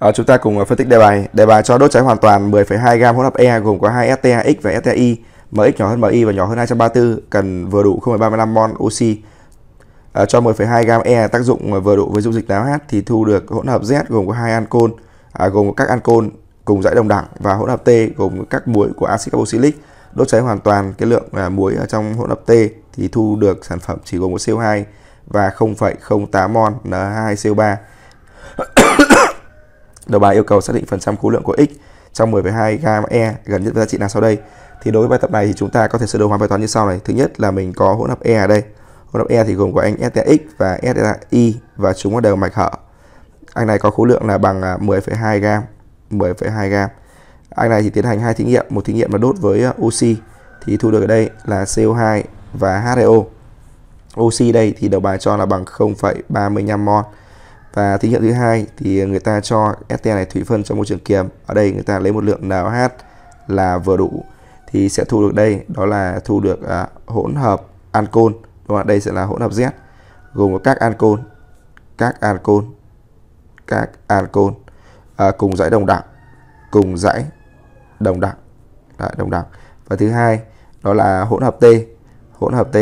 À, chúng ta cùng ờ, phân tích đề bài. Đề bài cho đốt cháy hoàn toàn 10,2 gam hỗn hợp E gồm có hai STAX và STI, MX nhỏ hơn MI và nhỏ hơn 234, cần vừa đủ 0,35 mol oxy. À, cho 10,2 gam E tác dụng vừa đủ với dung dịch láo H thì thu được hỗn hợp Z gồm có hai ancol, à, gồm các ancol cùng dãy đồng đẳng và hỗn hợp T gồm các muối của axit carboxylic. Đốt cháy hoàn toàn cái lượng à, muối ở trong hỗn hợp T thì thu được sản phẩm chỉ gồm có CO2 và 0,08 mol N2CO3 đầu bài yêu cầu xác định phần trăm khối lượng của x trong 10,2 gam e gần nhất với giá trị nào sau đây. Thì đối với bài tập này thì chúng ta có thể sơ đồ hóa bài toán như sau này. Thứ nhất là mình có hỗn hợp e ở đây. Hỗn hợp e thì gồm có anh STX và STI và chúng ở đều mạch hở. Anh này có khối lượng là bằng 10,2 à, gam, 10,2 gam. Anh này thì tiến hành hai thí nghiệm, một thí nghiệm là đốt với à, oxy thì thu được ở đây là CO2 và H2O. Oxy đây thì đầu bài cho là bằng 0,35 mol và thí nghiệm thứ hai thì người ta cho ST này thủy phân trong môi trường kiềm ở đây người ta lấy một lượng NH là vừa đủ thì sẽ thu được đây đó là thu được à, hỗn hợp ancol đúng không? đây sẽ là hỗn hợp Z gồm có các ancol các ancol các ancol à, cùng dãy đồng đẳng cùng dãy đồng đẳng Đấy, đồng đẳng và thứ hai đó là hỗn hợp T hỗn hợp T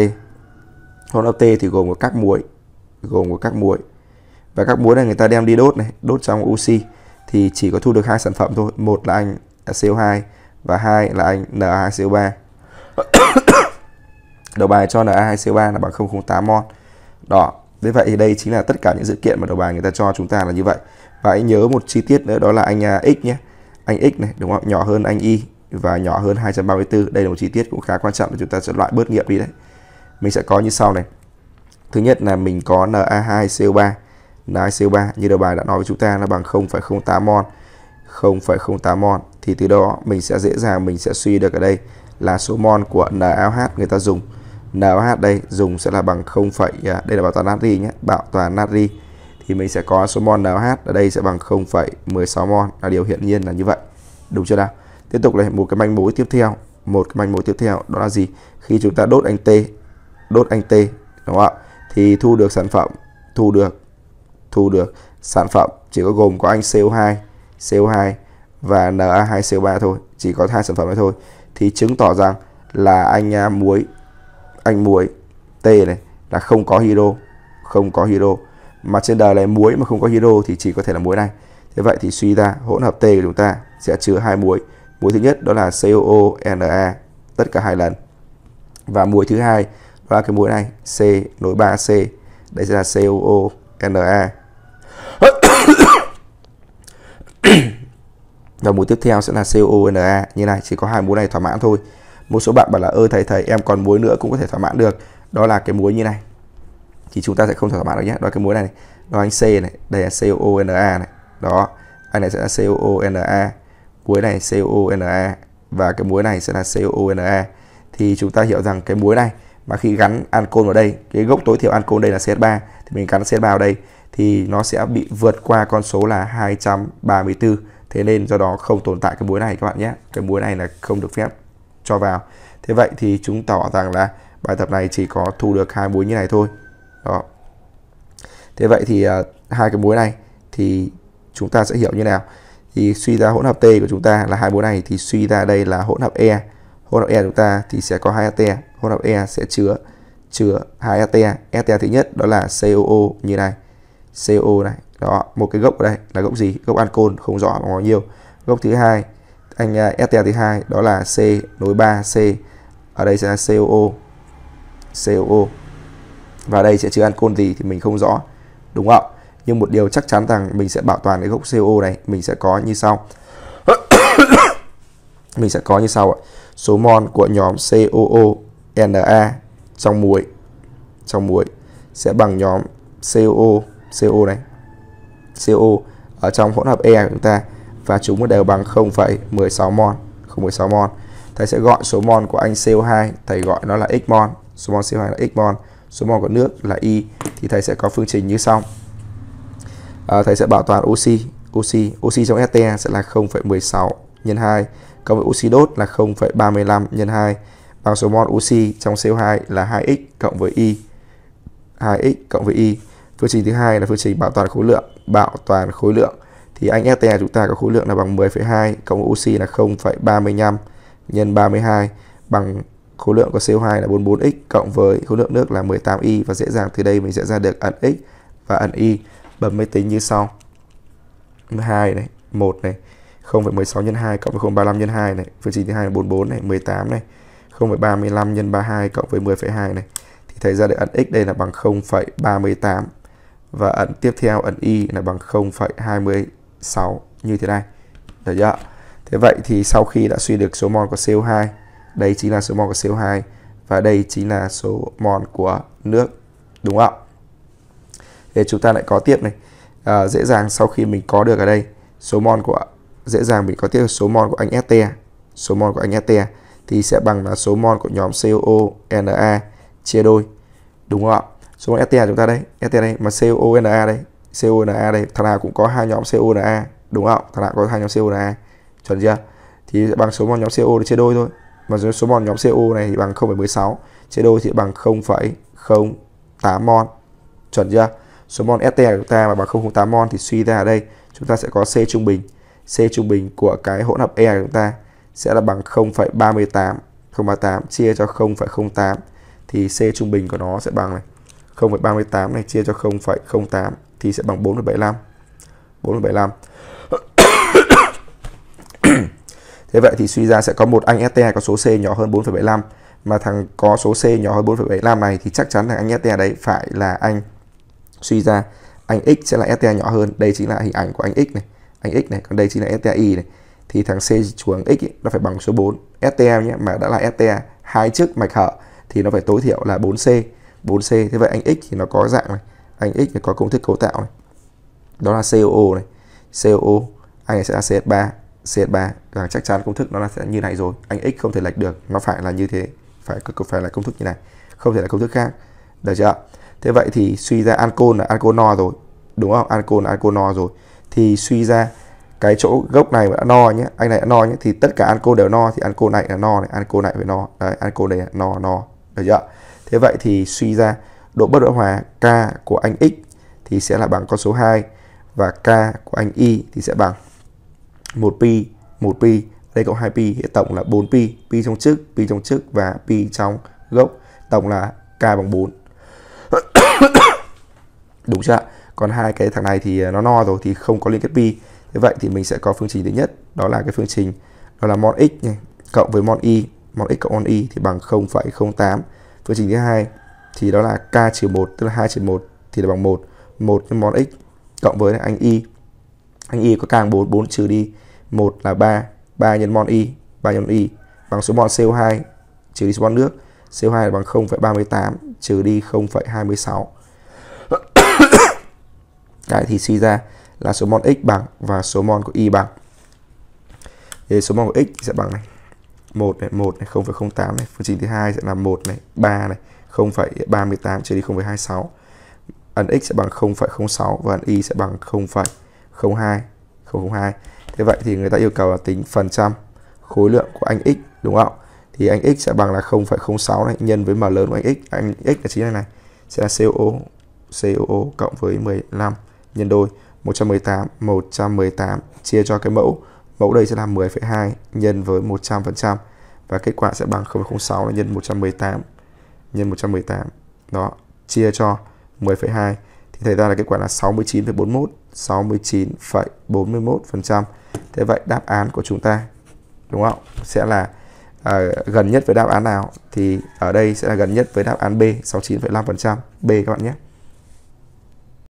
hỗn hợp T thì gồm có các muối gồm có các muối và các muối này người ta đem đi đốt này đốt trong oxy thì chỉ có thu được hai sản phẩm thôi một là anh CO2 và hai là anh Na2CO3 đầu bài cho Na2CO3 là bằng 008 mol đó thế vậy thì đây chính là tất cả những dữ kiện mà đầu bài người ta cho chúng ta là như vậy và anh nhớ một chi tiết nữa đó là anh à, x nhé anh x này đúng không nhỏ hơn anh y và nhỏ hơn 234 đây là một chi tiết cũng khá quan trọng để chúng ta sẽ loại bớt nghiệm đi đấy mình sẽ có như sau này thứ nhất là mình có Na2CO3 là ICO3 như đầu bài đã nói với chúng ta là bằng 0,08 mol 0,08 mol thì từ đó mình sẽ dễ dàng mình sẽ suy được ở đây là số mol của NaOH người ta dùng NaOH đây dùng sẽ là bằng 0, à, đây là bảo toàn natri nhé bảo toàn natri thì mình sẽ có số mol NaOH ở đây sẽ bằng 0,16 mol là điều hiển nhiên là như vậy đúng chưa nào tiếp tục này một cái manh mối tiếp theo một cái manh mối tiếp theo đó là gì khi chúng ta đốt anh T đốt anh T đúng không ạ thì thu được sản phẩm thu được thu được sản phẩm chỉ có gồm có anh CO2 CO2 và Na2CO3 thôi chỉ có hai sản phẩm đó thôi thì chứng tỏ rằng là anh à, muối anh muối T này là không có hydro không có hydro mà trên đời này muối mà không có hydro thì chỉ có thể là muối này thế vậy thì suy ra hỗn hợp T của chúng ta sẽ chứa hai muối muối thứ nhất đó là coo na tất cả hai lần và muối thứ hai đó là cái muối này C nối 3C đây sẽ là COO NA và mũi tiếp theo sẽ là CONA như này chỉ có hai mũi này thỏa mãn thôi một số bạn bảo là ơi thầy thầy em còn muối nữa cũng có thể thỏa mãn được đó là cái muối như này thì chúng ta sẽ không thỏa mãn được nhé đó là cái muối này, này đó anh C này đây là CONA này đó anh này sẽ là CONA muối này CONA và cái muối này sẽ là CONA thì chúng ta hiểu rằng cái muối này mà khi gắn ancol vào đây cái gốc tối thiểu ancol đây là CS3 thì mình gắn CS3 vào đây thì nó sẽ bị vượt qua con số là 234 thế nên do đó không tồn tại cái muối này các bạn nhé cái muối này là không được phép cho vào thế vậy thì chúng tỏ rằng là bài tập này chỉ có thu được hai muối như này thôi đó thế vậy thì à, hai cái muối này thì chúng ta sẽ hiểu như nào thì suy ra hỗn hợp T của chúng ta là hai muối này thì suy ra đây là hỗn hợp E hỗn hợp E chúng ta thì sẽ có hai AT hỗn hợp E sẽ chứa chứa hai eta eta thứ nhất đó là COO như này CO này đó một cái gốc ở đây là gốc gì gốc ancol không rõ bao nhiêu gốc thứ hai anh eta à, thứ hai đó là C nối 3 C ở đây sẽ là COO COO và đây sẽ chứa ancol gì thì mình không rõ đúng không nhưng một điều chắc chắn rằng mình sẽ bảo toàn cái gốc CO này mình sẽ có như sau mình sẽ có như sau ạ số mol của nhóm COO Na trong muối trong muối sẽ bằng nhóm CO CO này CO ở trong hỗn hợp E của chúng ta và chúng đều bằng 0,16 mol 0,16 mol thầy sẽ gọi số mol của anh CO2 thầy gọi nó là x mol số mol CO2 là x mol số mol của nước là y thì thầy sẽ có phương trình như sau à, thầy sẽ bảo toàn oxy oxy oxy trong ST sẽ là 0,16 nhân 2 cộng với oxy đốt là 0,35 nhân 2 bằng số mol oxy trong CO2 là 2x cộng với y. 2x cộng với y. Phương trình thứ hai là phương trình bảo toàn khối lượng, bảo toàn khối lượng thì anh ST chúng ta có khối lượng là bằng 10,2 cộng oxy là 0,35 nhân 32 bằng khối lượng của CO2 là 44x cộng với khối lượng nước là 18y và dễ dàng từ đây mình sẽ ra được ẩn x và ẩn y bấm máy tính như sau. 2 này, 1 này, 0,16 nhân 2 cộng với 0,35 nhân 2 này, phương trình thứ hai là 44 này, 18 này, 0,35 nhân 32 cộng với 10,2 này thì thấy ra được ẩn x đây là bằng 0,38 và ẩn tiếp theo ẩn y là bằng 0,26 như thế này được chưa thế vậy thì sau khi đã suy được số mol của CO2 đây chính là số mol của CO2 và đây chính là số mol của nước đúng không thì chúng ta lại có tiếp này à, dễ dàng sau khi mình có được ở đây số mol của dễ dàng mình có tiếp số mol của anh ST số mol của anh ST thì sẽ bằng là số mol của nhóm COONa chia đôi. Đúng không ạ? Số mol ether chúng ta đây, ether đây mà COONa đây, COONa đây, thằng nào cũng có hai nhóm COONa đúng không? ạ Thằng nào có hai nhóm COONa Chuẩn chưa? Thì bằng số mol nhóm CO để chia đôi thôi. Mà số mol nhóm CO này thì bằng 0,16, chia đôi thì bằng 0,08 mol. Chuẩn chưa? Số mol ether của chúng ta mà bằng 0,08 mol thì suy ra ở đây chúng ta sẽ có C trung bình. C trung bình của cái hỗn hợp E của chúng ta sẽ là bằng 0,38 038 chia cho 0,08 thì C trung bình của nó sẽ bằng này 0,38 này chia cho 0,08 thì sẽ bằng 4,75 4,75 Thế vậy thì suy ra sẽ có một anh ST có số C nhỏ hơn 4,75 mà thằng có số C nhỏ hơn 4,75 này thì chắc chắn thằng anh ST đấy phải là anh suy ra anh X sẽ là ST nhỏ hơn. Đây chính là hình ảnh của anh X này. Anh X này, còn đây chính là STI này thì thằng C chuồng x ý, nó phải bằng số 4 STA nhé mà đã là STA hai chức mạch hở thì nó phải tối thiểu là 4C 4C thế vậy anh x thì nó có dạng này anh x thì có công thức cấu tạo này đó là COO này COO anh sẽ là CS3 CS3 và chắc chắn công thức nó là sẽ như này rồi anh x không thể lệch được nó phải là như thế phải phải là công thức như này không thể là công thức khác được chưa thế vậy thì suy ra ancol là ancol no rồi đúng không ancol là ancol no rồi thì suy ra cái chỗ gốc này mà đã no nhé anh này đã no nhé thì tất cả cô đều no thì cô này là no này cô này phải no đấy cô này no no được chưa thế vậy thì suy ra độ bất vỡ hòa k của anh x thì sẽ là bằng con số 2 và k của anh y thì sẽ bằng 1 pi 1 pi đây cộng 2 pi hiện tổng là 4 pi pi trong trước pi trong trước và pi trong gốc tổng là k bằng 4 đúng chưa còn hai cái thằng này thì nó no rồi thì không có liên kết pi như vậy thì mình sẽ có phương trình thứ nhất đó là cái phương trình đó là mon x này, cộng với mon y mon x cộng mon y thì bằng 0,08 phương trình thứ hai thì đó là k trừ 1 tức là 2 trừ 1 thì là bằng 1 1 nhân mon x cộng với anh y anh y có càng 4 4 trừ đi 1 là 3 3 nhân mon y 3 nhân y bằng số mol CO2 trừ đi số mol nước CO2 là bằng 0,38 trừ đi 0,26 cái thì suy ra là số mol x bằng và số mol của y bằng thì số mol của x sẽ bằng này 1 này 1 này 0,08 này phương trình thứ hai sẽ là 1 này 3 này 0,38 chia đi 0,26 ấn x sẽ bằng 0,06 và ấn y sẽ bằng 0,02 002 thế vậy thì người ta yêu cầu là tính phần trăm khối lượng của anh x đúng không thì anh x sẽ bằng là 0,06 này nhân với m lớn của anh x anh x là chính này này sẽ là COO COO cộng với 15 nhân đôi 118 118 chia cho cái mẫu mẫu đây sẽ là 10,2 nhân với 100% và kết quả sẽ bằng 0,06 là nhân 118 nhân 118 đó chia cho 10,2 thì thấy ra là kết quả là 69,41 69,41% thế vậy đáp án của chúng ta đúng không sẽ là uh, gần nhất với đáp án nào thì ở đây sẽ là gần nhất với đáp án B 69,5% B các bạn nhé